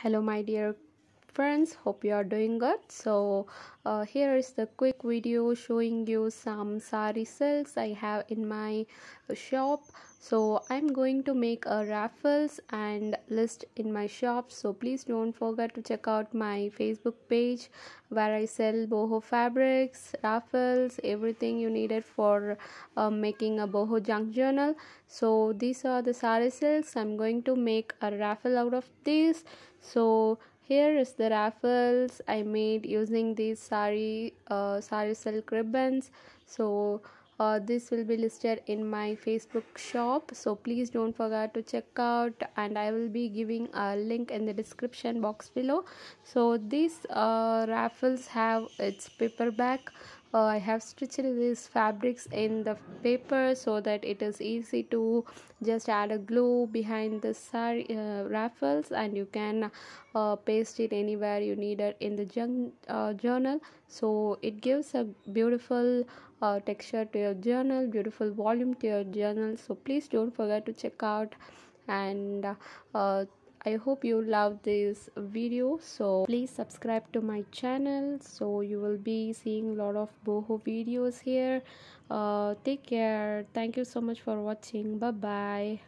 hello my dear friends hope you are doing good so uh, here is the quick video showing you some sari silks i have in my shop so i'm going to make a raffles and list in my shop so please don't forget to check out my facebook page where i sell boho fabrics raffles everything you needed for uh, making a boho junk journal so these are the sari silks i'm going to make a raffle out of this. so here is the raffles i made using these sari uh, sari silk ribbons so uh, this will be listed in my facebook shop so please don't forget to check out and i will be giving a link in the description box below so these uh, raffles have its paperback uh, I have stitched these fabrics in the paper so that it is easy to just add a glue behind the sari, uh, raffles and you can uh, paste it anywhere you need it in the uh, journal so it gives a beautiful uh, texture to your journal beautiful volume to your journal so please don't forget to check out and uh, i hope you love this video so please subscribe to my channel so you will be seeing a lot of boho videos here uh, take care thank you so much for watching bye bye